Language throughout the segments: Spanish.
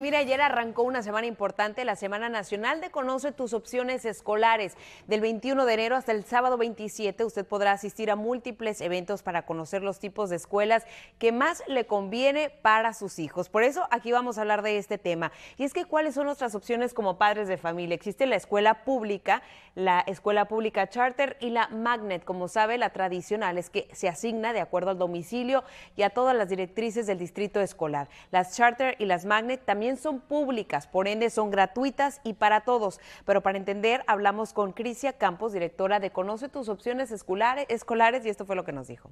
Mira, ayer arrancó una semana importante, la Semana Nacional de Conoce tus opciones escolares. Del 21 de enero hasta el sábado 27 usted podrá asistir a múltiples eventos para conocer los tipos de escuelas que más le conviene para sus hijos. Por eso aquí vamos a hablar de este tema. Y es que cuáles son nuestras opciones como padres de familia. Existe la escuela pública, la escuela pública charter y la magnet. Como sabe, la tradicional es que se asigna de acuerdo al domicilio y a todas las directrices del distrito escolar. Las charter y las magnet también son públicas, por ende son gratuitas y para todos. Pero para entender, hablamos con Crisia Campos, directora de Conoce tus opciones escolares, escolares y esto fue lo que nos dijo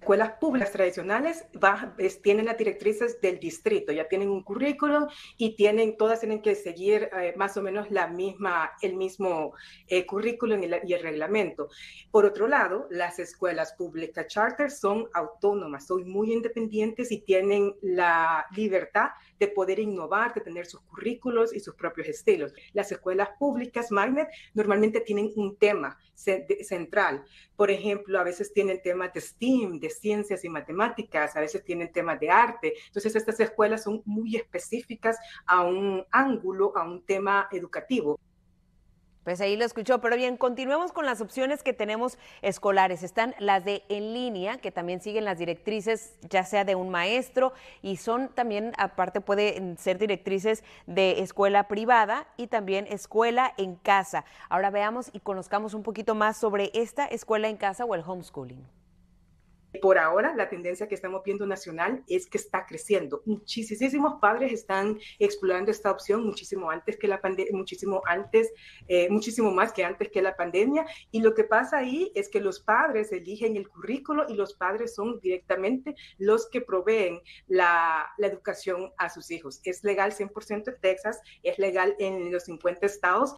escuelas públicas tradicionales tienen las directrices del distrito, ya tienen un currículum y tienen, todas tienen que seguir eh, más o menos la misma, el mismo eh, currículo currículum y, el reglamento. Por otro lado, las escuelas públicas charter son autónomas, son muy independientes y tienen la libertad de poder innovar, de tener sus currículos y sus propios estilos. Las escuelas públicas magnet normalmente tienen un tema central. Por ejemplo, a veces tienen temas de STEAM, de ciencias y matemáticas, a veces tienen temas de arte. Entonces, estas escuelas son muy específicas a un ángulo, a un tema educativo. Pues ahí lo escuchó, pero bien, continuemos con las opciones que tenemos escolares. Están las de en línea, que también siguen las directrices, ya sea de un maestro, y son también, aparte pueden ser directrices de escuela privada y también escuela en casa. Ahora veamos y conozcamos un poquito más sobre esta escuela en casa o el homeschooling. Por ahora, la tendencia que estamos viendo nacional es que está creciendo. Muchísimos padres están explorando esta opción muchísimo antes que la pandemia, muchísimo antes, eh, muchísimo más que antes que la pandemia. Y lo que pasa ahí es que los padres eligen el currículo y los padres son directamente los que proveen la, la educación a sus hijos. Es legal 100% en Texas, es legal en los 50 estados